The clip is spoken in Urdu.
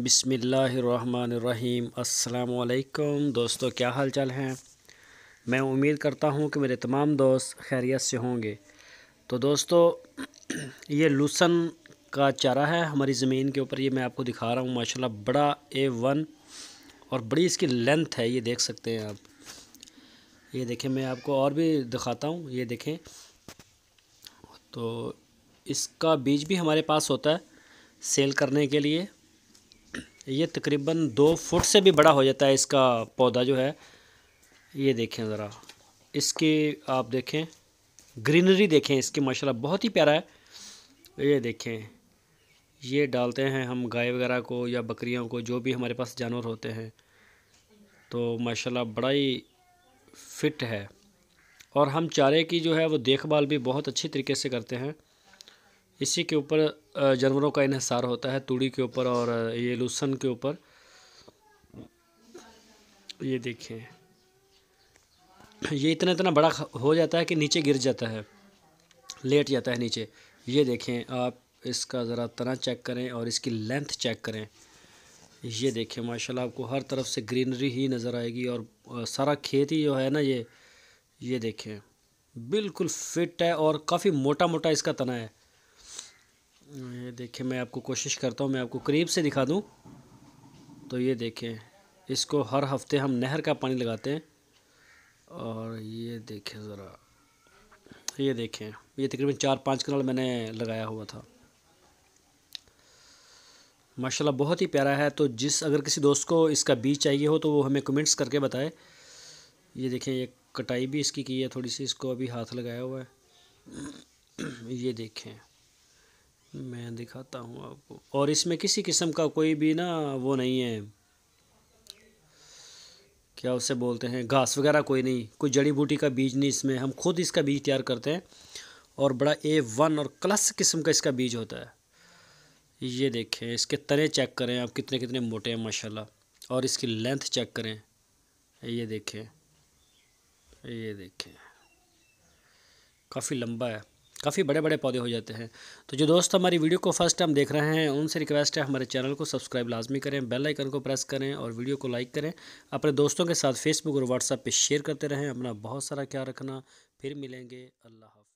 بسم اللہ الرحمن الرحیم السلام علیکم دوستو کیا حال چال ہیں میں امید کرتا ہوں کہ میرے تمام دوست خیریت سے ہوں گے تو دوستو یہ لوسن کا چارہ ہے ہماری زمین کے اوپر یہ میں آپ کو دکھا رہا ہوں ماشاءاللہ بڑا اے ون اور بڑی اس کی لینتھ ہے یہ دیکھ سکتے ہیں آپ یہ دیکھیں میں آپ کو اور بھی دکھاتا ہوں یہ دیکھیں تو اس کا بیج بھی ہمارے پاس ہوتا ہے سیل کرنے کے لیے یہ تقریباً دو فٹ سے بھی بڑا ہو جاتا ہے اس کا پودا جو ہے یہ دیکھیں ذرا اس کی آپ دیکھیں گرینری دیکھیں اس کی ماشاءاللہ بہت ہی پیارا ہے یہ دیکھیں یہ ڈالتے ہیں ہم گائے وغیرہ کو یا بکریوں کو جو بھی ہمارے پاس جانور ہوتے ہیں تو ماشاءاللہ بڑا ہی فٹ ہے اور ہم چارے کی جو ہے وہ دیکھ بھال بھی بہت اچھی طریقے سے کرتے ہیں اسی کے اوپر جانوروں کا انحصار ہوتا ہے توڑی کے اوپر اور یہ لوسن کے اوپر یہ دیکھیں یہ اتنا اتنا بڑا ہو جاتا ہے کہ نیچے گر جاتا ہے لیٹ جاتا ہے نیچے یہ دیکھیں آپ اس کا ذرا تنا چیک کریں اور اس کی لینتھ چیک کریں یہ دیکھیں ماشاءاللہ آپ کو ہر طرف سے گرینری ہی نظر آئے گی اور سارا کھیت ہی جو ہے نا یہ یہ دیکھیں بالکل فٹ ہے اور کافی موٹا موٹا اس کا تنا ہے یہ دیکھیں میں آپ کو کوشش کرتا ہوں میں آپ کو قریب سے دکھا دوں تو یہ دیکھیں اس کو ہر ہفتے ہم نہر کا پانی لگاتے ہیں اور یہ دیکھیں ذرا یہ دیکھیں یہ تقریباً چار پانچ کنال میں نے لگایا ہوا تھا ماشاءاللہ بہت ہی پیارا ہے تو جس اگر کسی دوست کو اس کا بیج چاہیے ہو تو وہ ہمیں کمنٹس کر کے بتائے یہ دیکھیں یہ کٹائی بھی اس کی کی ہے تھوڑی سی اس کو ابھی ہاتھ لگایا ہوا ہے یہ دیکھیں میں دکھاتا ہوں آپ کو اور اس میں کسی قسم کا کوئی بھی نا وہ نہیں ہے کیا اسے بولتے ہیں گھاس وغیرہ کوئی نہیں کوئی جڑی بوٹی کا بیج نہیں اس میں ہم خود اس کا بیج تیار کرتے ہیں اور بڑا اے ون اور کلس قسم کا اس کا بیج ہوتا ہے یہ دیکھیں اس کے تنے چیک کریں آپ کتنے کتنے موٹے ہیں ماشاءاللہ اور اس کی لینتھ چیک کریں یہ دیکھیں یہ دیکھیں کافی لمبا ہے کافی بڑے بڑے پودے ہو جاتے ہیں تو جو دوست ہماری ویڈیو کو فرسٹ ٹائم دیکھ رہے ہیں ان سے ریکویسٹ ہے ہمارے چینل کو سبسکرائب لازمی کریں بیل آئکن کو پریس کریں اور ویڈیو کو لائک کریں اپنے دوستوں کے ساتھ فیس بک اور واٹس ایپ پہ شیئر کرتے رہیں اپنا بہت سارا خیال رکھنا پھر ملیں گے اللہ حافظ